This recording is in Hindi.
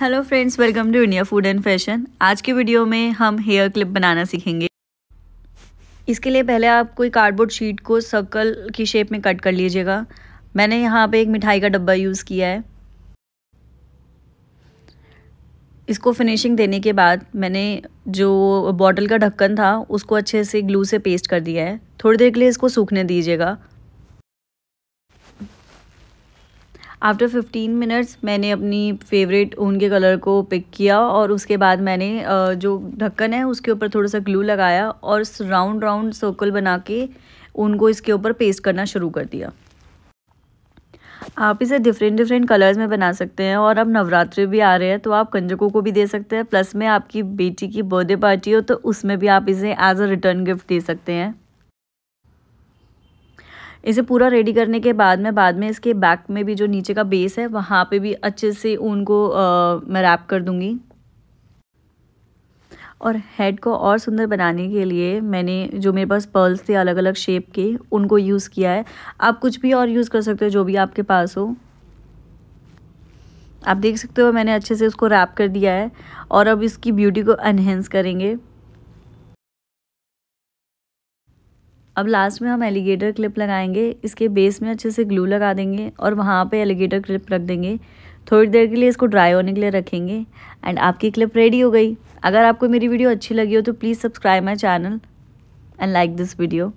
hello friends welcome to India food and fashion आज के वीडियो में हम हेयर क्लिप बनाना सीखेंगे इसके लिए पहले आप कोई कार्डबोर्ड शीट को सर्कल की शेप में कट कर लीजिएगा मैंने यहाँ पे एक मिठाई का डब्बा यूज़ किया है इसको फिनिशिंग देने के बाद मैंने जो बॉटल का ढक्कन था उसको अच्छे से ग्लू से पेस्ट कर दिया है थोड़ी देर के लिए इसको सूखने दीजिएगा आफ्टर फिफ्टीन मिनट्स मैंने अपनी फेवरेट ऊन के कलर को पिक किया और उसके बाद मैंने जो ढक्कन है उसके ऊपर थोड़ा सा ग्लू लगाया और राउंड राउंड सर्कल बना के ऊन को इसके ऊपर पेस्ट करना शुरू कर दिया आप इसे डिफरेंट डिफरेंट कलर्स में बना सकते हैं और अब नवरात्रि भी आ रहे हैं तो आप कंजकों को भी दे सकते हैं प्लस में आपकी बेटी की बर्थडे पार्टी हो तो उसमें भी आप इसे एज अ रिटर्न गिफ्ट दे सकते हैं इसे पूरा रेडी करने के बाद में बाद में इसके बैक में भी जो नीचे का बेस है वहाँ पे भी अच्छे से ऊन को मैं रैप कर दूँगी और हेड को और सुंदर बनाने के लिए मैंने जो मेरे पास पर्ल्स थे अलग अलग शेप के उनको यूज़ किया है आप कुछ भी और यूज़ कर सकते हो जो भी आपके पास हो आप देख सकते हो मैंने अच्छे से उसको रैप कर दिया है और अब इसकी ब्यूटी को एनहेंस करेंगे अब लास्ट में हम एलिगेटर क्लिप लगाएंगे इसके बेस में अच्छे से ग्लू लगा देंगे और वहाँ पे एलिगेटर क्लिप रख देंगे थोड़ी देर के लिए इसको ड्राई होने के लिए रखेंगे एंड आपकी क्लिप रेडी हो गई अगर आपको मेरी वीडियो अच्छी लगी हो तो please subscribe my channel and like this video